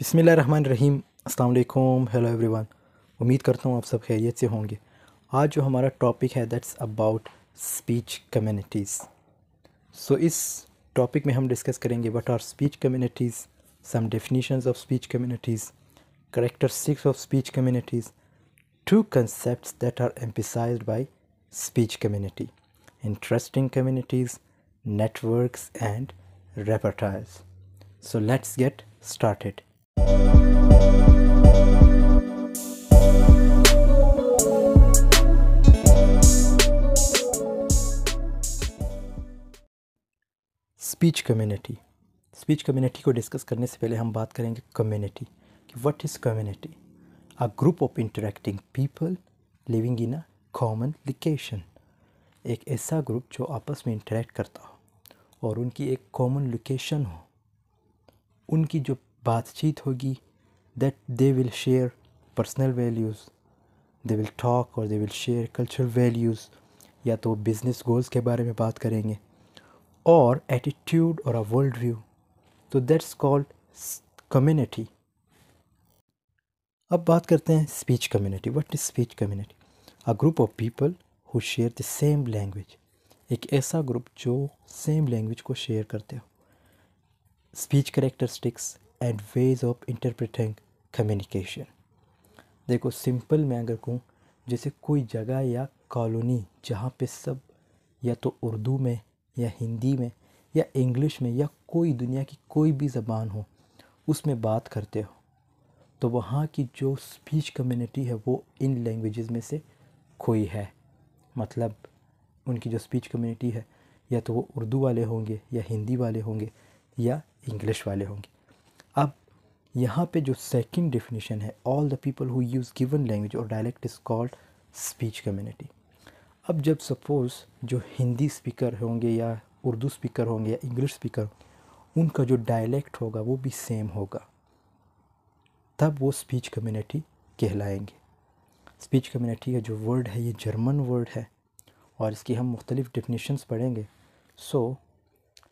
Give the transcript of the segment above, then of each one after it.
बसमीम अल्लाम hello everyone उम्मीद करता हूँ आप सब खैरियत से होंगे आज जो हमारा टॉपिक है that's about speech communities so इस टॉपिक में हम डिस्कस करेंगे what are speech communities some definitions of speech communities characteristics of speech communities two concept that are एम्पिसाइज by speech community interesting communities networks and repertoires so let's get started speech community speech community को discuss करने से पहले हम बात करेंगे community कि what is community a group of interacting people living in a common location एक ऐसा ग्रुप जो आपस में इंटरेक्ट करता हो और उनकी एक कॉमन लोकेशन हो उनकी जो बातचीत होगी that they will share personal values they will talk और they will share cultural values या तो बिज़नेस गोल्स के बारे में बात करेंगे और एटीट्यूड और अ वर्ल्ड व्यू तो दैट्स कॉल्ड कम्युनिटी अब बात करते हैं speech community what is speech community a group of people who share the same language एक ऐसा ग्रुप जो सेम लैंग्वेज को शेयर करते हो speech characteristics and ways of interpreting communication देखो सिंपल मैं अगर कहूँ जैसे कोई जगह या कॉलोनी जहाँ पे सब या तो उर्दू में या हिंदी में या इंग्लिश में या कोई दुनिया की कोई भी ज़बान हो उसमें बात करते हो तो वहाँ की जो स्पीच कम्युनिटी है वो इन लैंग्वेजेस में से कोई है मतलब उनकी जो स्पीच कम्युनिटी है या तो वो उर्दू वाले होंगे या हिंदी वाले होंगे या इंग्लिश वाले होंगे अब यहाँ पे जो सेकंड डेफिनेशन है all the people who use given language और dialect is called speech community अब जब सपोज़ जो हिंदी स्पीकर होंगे या उर्दू स्पीकर होंगे या इंग्लिश स्पीकर उनका जो डायलेक्ट होगा वो भी सेम होगा तब वो स्पीच कम्युनिटी कहलाएंगे स्पीच कम्युनिटी का जो वर्ड है ये जर्मन वर्ड है और इसकी हम मुख्तलिफ़ डेफिनेशंस पढ़ेंगे सो so,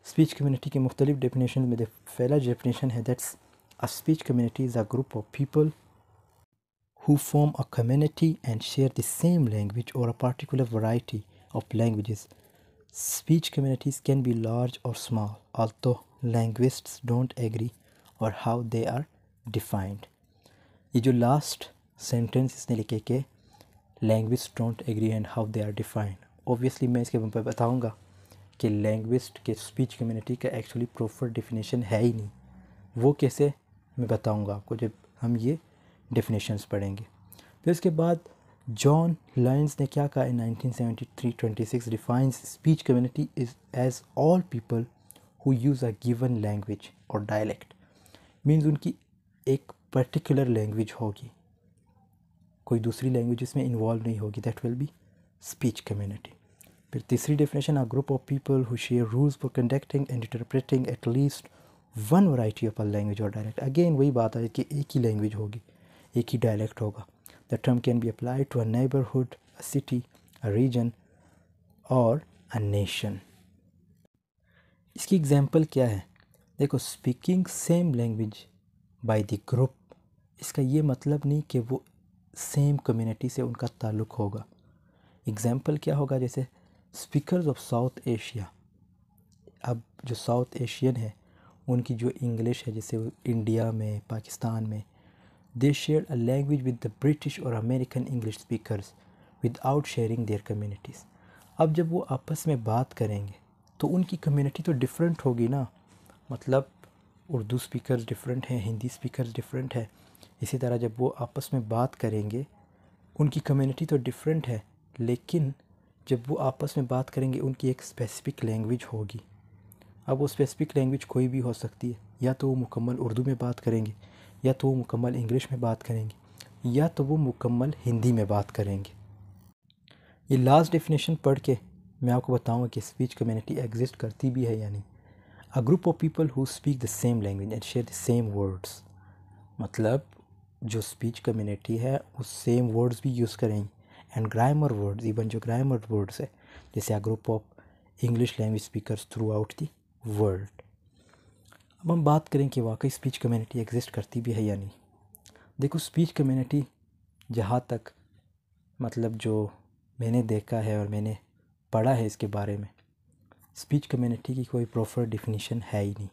स्पीच कम्युनिटी के मुख्तलिफ डेफिनेशन में पहला डेफिनेशन है that's a speech community is a group of people who form a community and share the same language or a particular variety of language speech communities can be large or small although language don't agree or how they are defined ये जो last sentence इसने लिखे के language don't agree and how they are defined obviously मैं इसके बताऊँगा कि linguist के स्पीच कम्युनिटी का एक्चुअली प्रॉपर डिफिनेशन है ही नहीं वो कैसे मैं बताऊंगा आपको जब हम ये डेफिनेशंस पढ़ेंगे फिर तो उसके बाद जॉन लाइन्स ने क्या कहा in 1973-26 defines speech community is as all people who use a given language or dialect means उनकी एक पर्टिकुलर लैंग्वेज होगी कोई दूसरी लैंग्वेज इसमें इन्वॉल्व नहीं होगी that will be speech community फिर तीसरी definition a group of people who share rules for conducting and interpreting at least one variety of a language or dialect again वही बात है कि एक ही लैंग्वेज होगी एक ही डायलैक्ट होगा the term can be apply to a neighbourhood a city a region or a nation इसकी एग्ज़ाम्पल क्या है देखो speaking same language by the group इसका ये मतलब नहीं कि वो सेम कम्युनिटी से उनका ताल्लुक़ होगा एग्ज़ाम्पल क्या होगा जैसे स्पीकर्स ऑफ साउथ एशिया अब जो साउथ एशियन है उनकी जो इंग्लिश है जैसे इंडिया में पाकिस्तान में they share a language with the British or American English speakers without sharing their communities अब जब वो आपस में बात करेंगे तो उनकी कम्युनिटी तो डिफरेंट होगी ना मतलब उर्दू स्पीकर्स डिफरेंट हैं हिंदी स्पीकर्स डिफरेंट है इसी तरह जब वो आपस में बात करेंगे उनकी कम्युनिटी तो डिफरेंट है लेकिन जब वो आपस में बात करेंगे उनकी एक स्पेसिफ़िक लैंग्वेज होगी अब वो स्पेसिफ़िक लैंग्वेज कोई भी हो सकती है या तो वो मुकम्मल उर्दू में बात करेंगे या तो वो मुकम्मल इंग्लिश में बात करेंगे या तो वो मुकम्मल हिंदी में बात करेंगे ये लास्ट डेफिनेशन पढ़ के मैं आपको बताऊँगा कि स्पीच कम्युनिटी एग्जिस्ट करती भी है या नहीं a group of people who speak the same language and share the same words मतलब जो स्पीच कम्युनिटी है वो सेम वर्ड्स भी यूज़ करेंगे एंड ग्रामर वर्ड्स इवन जो ग्रामर वर्ड्स है जैसे a group of English language speakers throughout the world अब हम बात करें कि वाकई स्पीच कम्युनिटी एग्जिस्ट करती भी है या नहीं देखो स्पीच कम्युनिटी जहाँ तक मतलब जो मैंने देखा है और मैंने पढ़ा है इसके बारे में स्पीच कम्युनिटी की कोई प्रॉपर डिफिनीशन है ही नहीं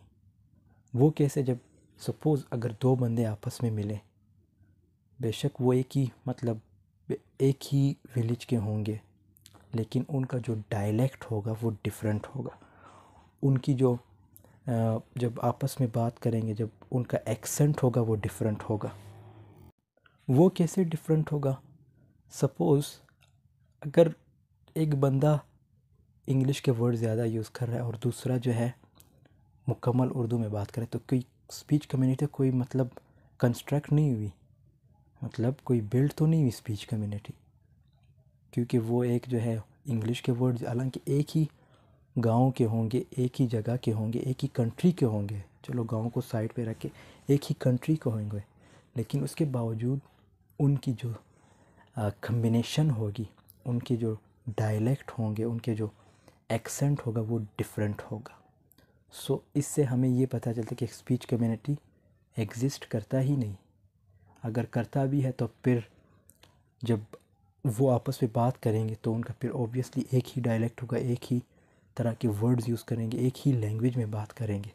वो कैसे जब सपोज़ अगर दो बंदे आपस में मिले बेशक वो एक ही मतलब एक ही विलेज के होंगे लेकिन उनका जो डायलैक्ट होगा वो डिफरेंट होगा उनकी जो जब आपस में बात करेंगे जब उनका एक्सेंट होगा वो डिफरेंट होगा वो कैसे डिफरेंट होगा सपोज़ अगर एक बंदा इंग्लिश के वर्ड ज़्यादा यूज़ कर रहा है और दूसरा जो है मुकम्मल उर्दू में बात करें तो कोई स्पीच कम्युनिटी कोई मतलब कंस्ट्रक्ट नहीं हुई मतलब कोई बिल्ड तो नहीं हुई स्पीच कम्युनिटी क्योंकि वो एक जो है इंग्लिश के वर्ड हालांकि एक ही गांव के होंगे एक ही जगह के होंगे एक ही कंट्री के होंगे चलो गांव को साइड पे रख के एक ही कंट्री के होंगे लेकिन उसके बावजूद उनकी जो कम्बिनेशन होगी उनके जो डायलेक्ट होंगे उनके जो एक्सेंट होगा वो डिफरेंट होगा सो so, इससे हमें ये पता चलता है कि स्पीच कम्युनिटी एग्जिस्ट करता ही नहीं अगर करता भी है तो फिर जब वो आपस में बात करेंगे तो उनका फिर ऑब्वियसली एक ही डायलेक्ट होगा एक ही तरह के वर्ड्स यूज़ करेंगे एक ही लैंग्वेज में बात करेंगे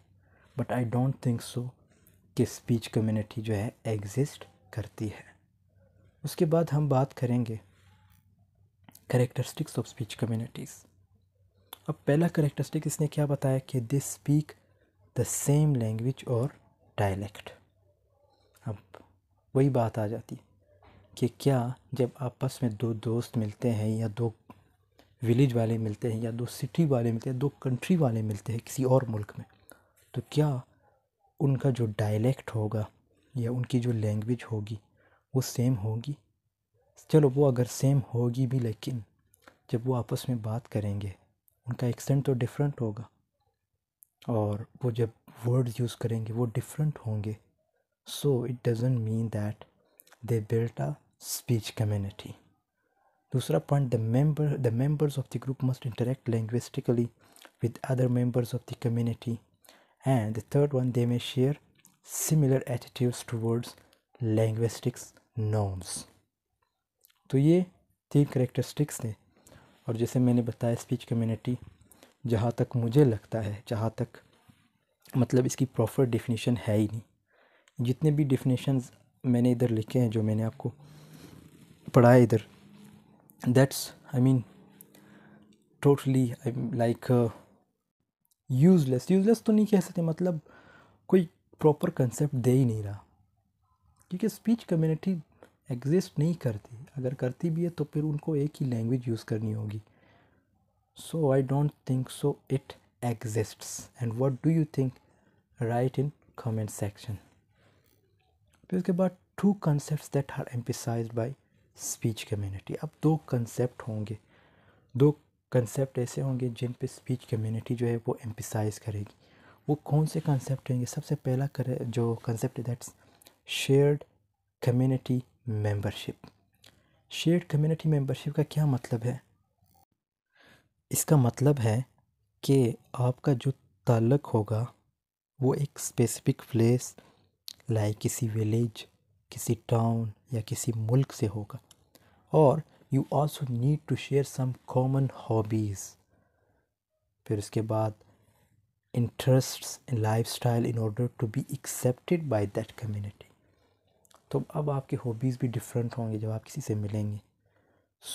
but I don't think so कि स्पीच कम्युनिटी जो है एग्जिस्ट करती है उसके बाद हम बात करेंगे करेक्टरिस्टिक्स ऑफ स्पीच कम्युनिटीज़ अब पहला करेक्टरिस्टिक इसने क्या बताया कि they speak the same language और डायलेक्ट अब वही बात आ जाती कि क्या जब आपस में दो दोस्त मिलते हैं या दो विलेज वाले मिलते हैं या दो सिटी वाले मिलते हैं दो कंट्री वाले मिलते हैं किसी और मुल्क में तो क्या उनका जो डायलेक्ट होगा या उनकी जो लैंग्वेज होगी वो सेम होगी चलो वो अगर सेम होगी भी लेकिन जब वो आपस में बात करेंगे उनका एक्सेंट तो डिफरेंट होगा और वो जब वर्ड्स यूज़ करेंगे वो डिफरेंट होंगे so it doesn't mean that they built a speech community dusra point the member the members of the group must interact linguistically with other members of the community and the third one they may share similar attitudes towards linguistics norms to ye तीन characteristics the और जैसे मैंने बताया speech community जहाँ तक मुझे लगता है जहाँ तक मतलब इसकी प्रॉपर डेफिनेशन है ही नहीं जितने भी डिफिनेशंस मैंने इधर लिखे हैं जो मैंने आपको पढ़ाया इधर that's I mean totally like useless useless तो नहीं कह सकते मतलब कोई प्रॉपर कंसेप्ट दे ही नहीं रहा क्योंकि स्पीच कम्युनिटी एग्जिस्ट नहीं करती अगर करती भी है तो फिर उनको एक ही लैंग्वेज यूज़ करनी होगी so I don't think so it exists and what do you think write in comment section फिर उसके बाद two concept that are एम्पिसाइज by speech community अब दो कंसेप्ट होंगे दो कंसेप्ट ऐसे होंगे जिन पे स्पीच कम्युनिटी जो है वो एम्पिसाइज करेगी वो कौन से कंसेप्ट होंगे सबसे पहला करे जो कंसेप्ट है that's shared community membership shared community membership का क्या मतलब है इसका मतलब है कि आपका जो ताल्लक होगा वो एक स्पेसिफिक प्लेस लाइक किसी विलेज किसी टाउन या किसी मुल्क से होगा और you also need to share some common hobbies फिर उसके बाद interest in lifestyle in order to be accepted by that community तो अब आपके हॉबीज़ भी डिफरेंट होंगे जब आप किसी से मिलेंगे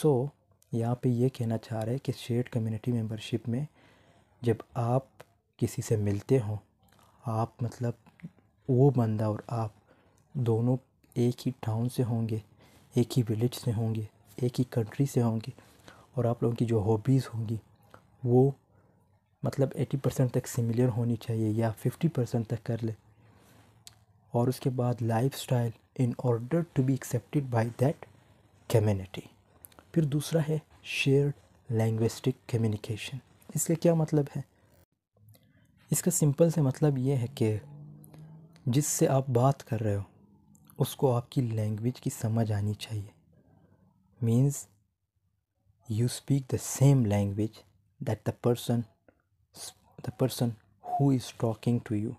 सो so, यहाँ पे ये कहना चाह रहे हैं कि शेयर कम्युनिटी मेंबरशिप में जब आप किसी से मिलते हो आप मतलब वो बंदा और आप दोनों एक ही टाउन से होंगे एक ही विलेज से होंगे एक ही कंट्री से होंगे और आप लोगों की जो हॉबीज़ होंगी वो मतलब 80 परसेंट तक सिमिलर होनी चाहिए या 50 परसेंट तक कर ले और उसके बाद lifestyle in order to be accepted by that community फिर दूसरा है शेयर लैंग्विस्टिक कम्युनिकेशन इसका क्या मतलब है इसका सिंपल से मतलब ये है कि जिससे आप बात कर रहे हो उसको आपकी लैंग्वेज की समझ आनी चाहिए means you speak the same language that the person the person who is talking to you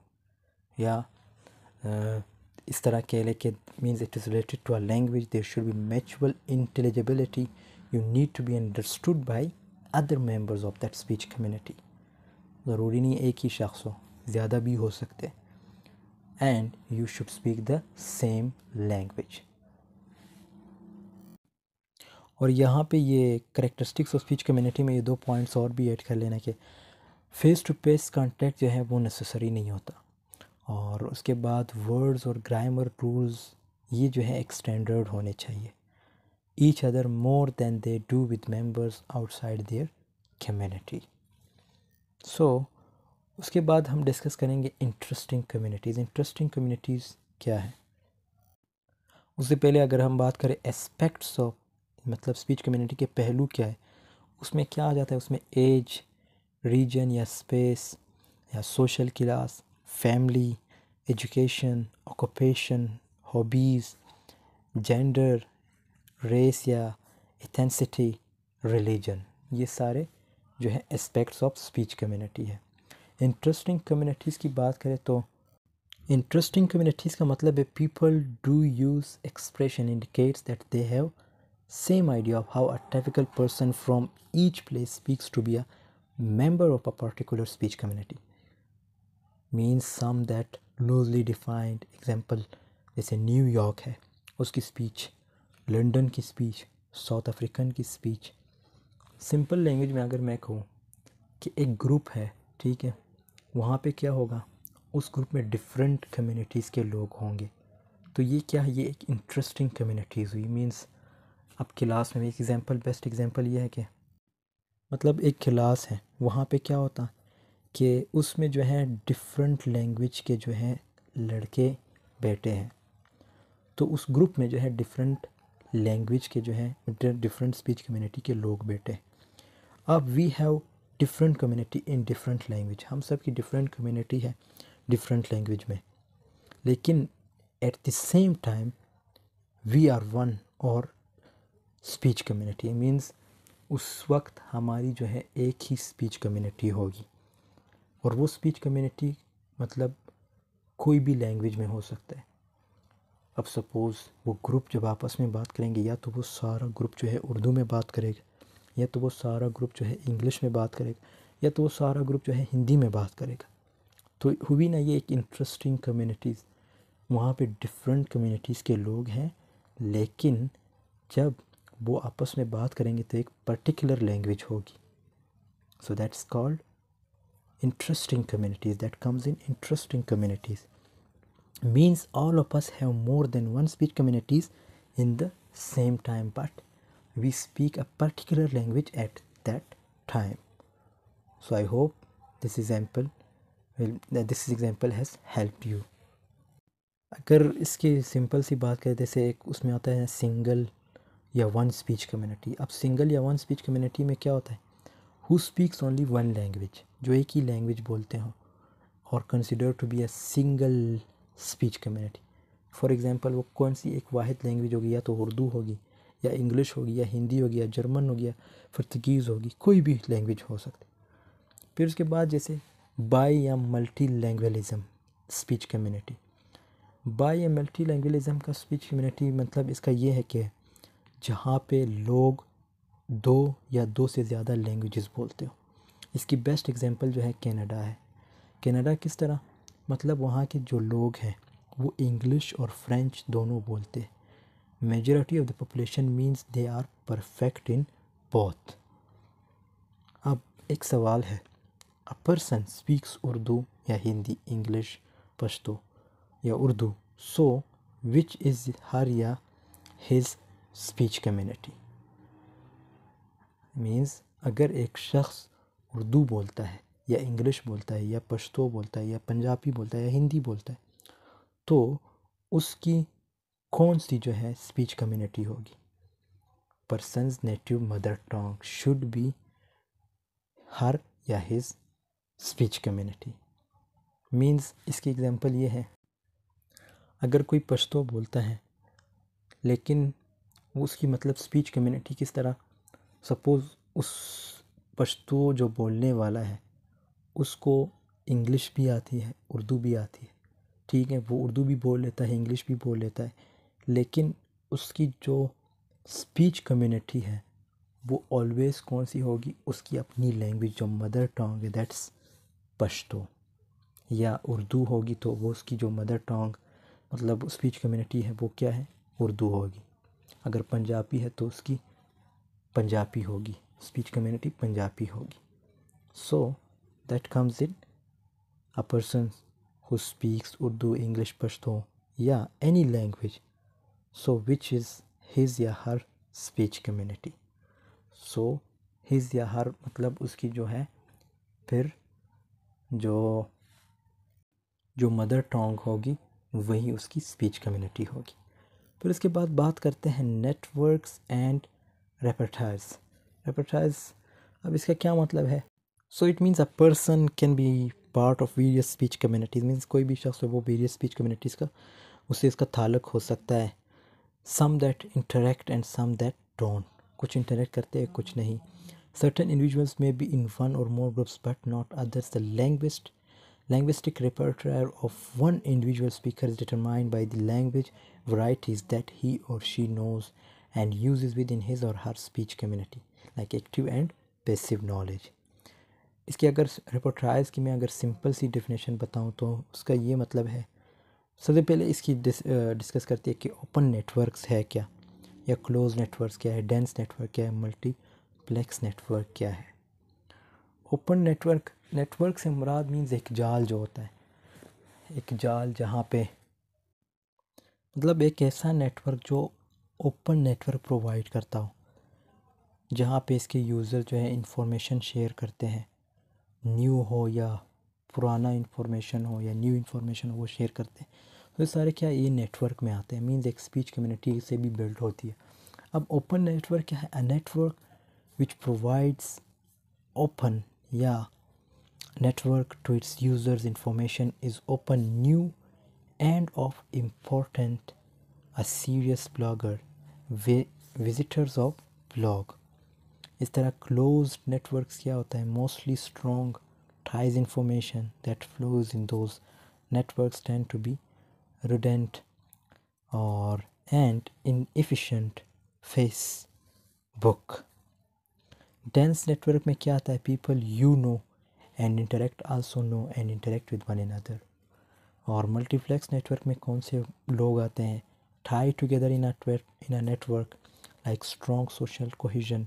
या इस तरह कह लें कि means it is related to our language there should be mutual intelligibility you need to be understood by other members of that speech community ज़रूरी नहीं एक ही शख्स हो ज़्यादा भी हो सकते and you should speak the same language और यहाँ पे ये करेक्टरिस्टिक्स ऑफ स्पीच कम्युनिटी में ये दो पॉइंट्स और भी ऐड कर लेना कि फेस टू फेस कांटेक्ट जो है वो नेसेसरी नहीं होता और उसके बाद वर्ड्स और ग्रामर रूल्स ये जो है एक्सटेंडर्ड होने चाहिए each other more than they do with members outside their community so उसके बाद हम डिस्कस करेंगे इंटरेस्टिंग कम्युनिटीज़ इंटरेस्टिंग कम्युनिटीज़ क्या है उससे पहले अगर हम बात करें एस्पेक्ट्स ऑफ मतलब स्पीच कम्युनिटी के पहलू क्या है उसमें क्या आ जाता है उसमें एज रीजन या स्पेस या social class family education occupation hobbies gender race या इथेंसिटी रिलीजन ये सारे जो है एस्पेक्ट्स ऑफ स्पीच कम्युनिटी है इंटरेस्टिंग कम्युनिटीज़ की बात करें तो इंटरेस्टिंग कम्युनिटीज़ का मतलब है people do use expression indicates that they have same idea of how a typical person from each place speaks to be a member of a particular speech community means some that loosely defined example जैसे New York है उसकी speech London की speech South African की speech simple language में अगर मैं कहूँ कि एक ग्रुप है ठीक है वहाँ पे क्या होगा उस ग्रुप में डिफरेंट कम्युनिटीज़ के लोग होंगे तो ये क्या है ये एक इंटरेस्टिंग कम्युनिटीज़ हुई मींस अब क्लास में एक एग्जांपल बेस्ट एग्ज़ाम्पल ये है कि मतलब एक क्लास है वहाँ पे क्या होता कि उसमें जो है डिफरेंट लैंग्वेज के जो है लड़के बैठे हैं तो उस ग्रुप में जो है डिफरेंट लैंग्वेज के जो है डिफरेंट स्पीच कम्युनिटी के लोग बैठे अब we have different community in different language हम सब की डिफरेंट कम्युनिटी है डिफरेंट लैंग्वेज में लेकिन at the same time we are one or speech community means उस वक्त हमारी जो है एक ही स्पीच कम्युनिटी होगी और वो स्पीच कम्युनिटी मतलब कोई भी लैंग्वेज में हो सकता है अब सपोज़ वो ग्रुप जब आपस में बात करेंगे या तो वो सारा ग्रुप जो है उर्दू में बात करेगा या तो वो सारा ग्रुप जो है इंग्लिश में बात करेगा या तो वो सारा ग्रुप जो है हिंदी में बात करेगा तो हुई ना ये एक इंटरेस्टिंग कम्युनिटीज़ वहाँ पे डिफरेंट कम्युनिटीज़ के लोग हैं लेकिन जब वो आपस में बात करेंगे तो एक पर्टिकुलर लैंग्वेज होगी so that's called interesting communities that comes in interesting communities means all of us have more than one speech communities in the same time but we speak a particular language at that time so i hope this example will this example has helped you अगर इसकी simple सी बात करें जैसे एक उसमें आता है single या वन स्पीच कम्युनिटी अब सिंगल या वन स्पीच कम्युनिटी में क्या होता है who speaks only one language जो एक ही लैंग्वेज बोलते हो और consider to be a single speech community for example वो कौन सी एक वाद लैंग्वेज होगी या तो उर्दू होगी या इंग्लिश होगी या हिंदी होगी या जर्मन हो गया फर्तगीज़ होगी कोई भी लैंग्वेज हो सकती फिर उसके बाद जैसे बाई या multilingualism speech community bi या मल्टी लैंग्वेजम का स्पीच कम्युनिटी मतलब इसका ये है कि जहाँ पे लोग दो या दो से ज़्यादा लैंग्वेजेस बोलते हो इसकी बेस्ट एग्जांपल जो है कनाडा है कनाडा किस तरह मतलब वहाँ के जो लोग हैं वो इंग्लिश और फ्रेंच दोनों बोलते हैं majority of the population means they are perfect in both अब एक सवाल है अ पर्सन स्पीक्स उर्दू या हिंदी इंग्लिश पश्तो या उर्दू सो विच इज़ हर या हिज स्पीच कम्युनिटी मीन्स अगर एक शख्स उर्दू बोलता है या इंग्लिश बोलता है या पश्तो बोलता है या पंजाबी बोलता है या हिंदी बोलता है तो उसकी कौन सी जो है स्पीच कम्युनिटी होगी person's native mother tongue should be her या हिज़ स्पीच कम्युनिटी मीन्स इसकी एग्ज़ाम्पल ये है अगर कोई पश्तो बोलता है लेकिन उसकी मतलब स्पीच कम्युनिटी किस तरह सपोज़ उस पश्तो जो बोलने वाला है उसको इंग्लिश भी आती है उर्दू भी आती है ठीक है वो उर्दू भी बोल लेता है इंग्लिश भी बोल लेता है लेकिन उसकी जो स्पीच कम्युनिटी है वो ऑलवेज़ कौन सी होगी उसकी अपनी लैंग्वेज जो मदर टोंग है दैट्स पश्तो या उर्दू होगी तो वो उसकी जो मदर टोंग मतलब स्पीच कम्युनिटी है वो क्या है उर्दू होगी अगर पंजाबी है तो उसकी पंजाबी होगी स्पीच कम्युनिटी पंजाबी होगी so that comes in a person who speaks Urdu English Pashto या any language so which is his या her speech community so his या her मतलब उसकी जो है फिर जो जो मदर टोंग होगी वही उसकी स्पीच कम्युनिटी होगी फिर इसके बाद बात करते हैं नेटवर्क्स एंड रेपरटाइज रेपर्टाइज अब इसका क्या मतलब है so it means a person can be part of various speech communities means कोई भी शख्स है वो वेरियस स्पीच कम्युनिटीज़ का उससे इसका ताल्लुक हो सकता है some that interact and some that don't कुछ इंटरेक्ट करते हैं कुछ नहीं certain individuals may be in one or more groups but not others the linguist linguistic repertoire of one individual speaker is determined by the language varieties that he or she knows and use is within his or her speech community like active and passive knowledge इसके अगर रिपोर्ट्राइज की मैं अगर simple सी definition बताऊँ तो उसका ये मतलब है सबसे पहले इसकी डिस, डिस्कस करती है कि ओपन नेटवर्क्स है क्या या क्लोज नेटवर्क्स क्या है डेंस नेटवर्क क्या है मल्टीप्लेक्स नेटवर्क क्या है ओपन नेटवर्क नेटवर्क से मुराद मीन्स एक जाल जो होता है एक जाल जहाँ पे मतलब एक ऐसा नेटवर्क जो ओपन नेटवर्क प्रोवाइड करता हो जहाँ पे इसके यूज़र जो है इंफॉर्मेशन शेयर करते हैं न्यू हो या पुराना इन्फॉर्मेशन हो या न्यू इन्फॉर्मेशन हो वो शेयर करते हैं तो ये सारे क्या ये नेटवर्क में आते हैं मीन्स एक स्पीच कम्युनिटी से भी बिल्ड होती है अब ओपन नेटवर्क क्या है a network which provides open या network to its users information is open new and of important a serious blogger visitors of blog इस तरह क्लोज नेटवर्क क्या होता है mostly strong Highs information that flows in those networks tend to be redundant or and inefficient facebook dense network mein kya hai people you know and interact also know and interact with one another और multiplex network में कौन से लोग आते हैं tie together in a, in a network like strong social cohesion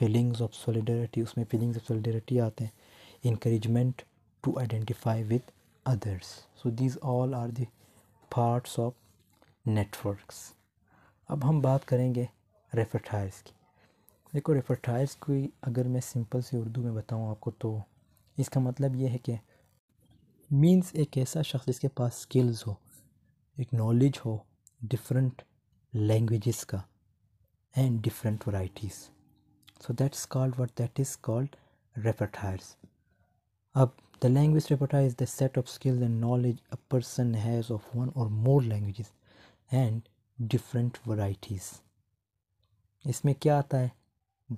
feelings of solidarity उसमें feelings of solidarity आते हैं encouragement to identify with others so these all are the parts of networks अब हम बात करेंगे रेफरटाइज की देखो रेफरटाइज की अगर मैं सिंपल से उर्दू में बताऊँ आपको तो इसका मतलब ये है कि मीन्स एक ऐसा शख्स जिसके पास स्किल्स हो एक नॉलेज हो डिफरेंट लैंग्वेजेस का and different varieties so that's called what that is called repertoire the language repertoire is the set of skills and knowledge a person has of one or more languages and different varieties. इसमें क्या आता है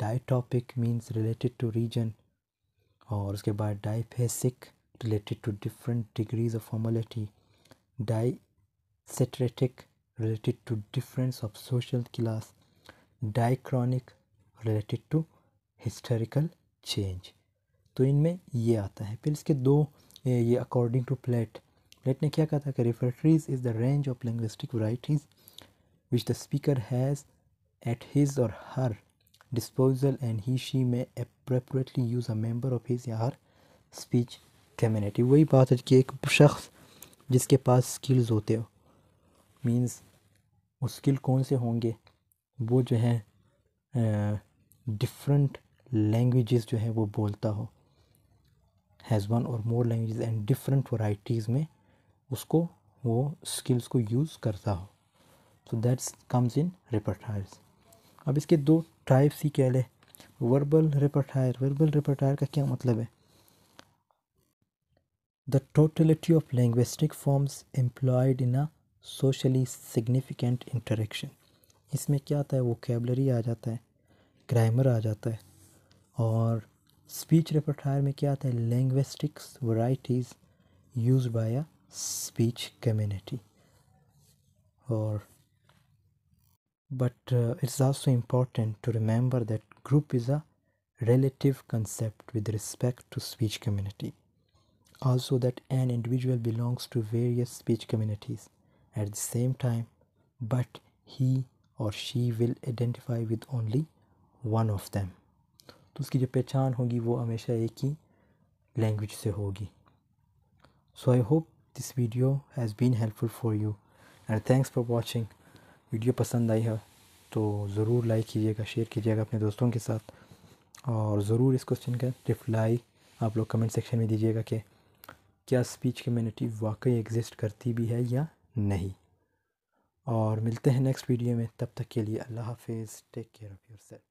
diatopic means related to region और उसके बाद diaphasic related to different degrees of formality diastratic related to difference of social class diachronic related to historical change तो इनमें ये आता है फिर इसके दो ये अकॉर्डिंग टू प्लेट प्लेट ने क्या कहा था कि repertoires is the range of linguistic varieties which the speaker has at his or her disposal and he she may appropriately use a member of his या हर स्पीच कम्यूनिटी वही बात है कि एक शख्स जिसके पास स्किल्स होते हो मीन्स वो स्किल कौन से होंगे वो जो है डिफरेंट लैंग्वेजेस जो है वो बोलता हो has one or more language and different varieties में उसको वो स्किल्स को यूज़ करता हो तो दैट्स कम्स इन रिपर्टायर्स अब इसके दो टाइप्स ही कह लें वर्बल रिपर्टायर वर्बल रिपर्टायर का क्या मतलब है the totality of linguistic forms employed in a socially significant interaction इसमें क्या आता है कैबलरी आ जाता है ग्रामर आ जाता है और स्पीच रेपर्टायर में क्या आता है linguistics varieties use by a speech community और but it's also important to remember that group is a relative concept with respect to speech community also that an individual belongs to various speech communities at the same time but he or she will identify with only one of them तो उसकी जो पहचान होगी वो हमेशा एक ही language से होगी so I hope this video has been helpful for you and thanks for watching video पसंद आई है तो ज़रूर लाइक कीजिएगा शेयर कीजिएगा अपने दोस्तों के साथ और ज़रूर इस क्वेश्चन का रिप्लाई आप लोग कमेंट सेक्शन में दीजिएगा कि क्या स्पीच कम्युनिटी वाकई एग्जिस्ट करती भी है या नहीं और मिलते हैं नेक्स्ट वीडियो में तब तक के लिए अल्लाह हाफिज़ take care of your self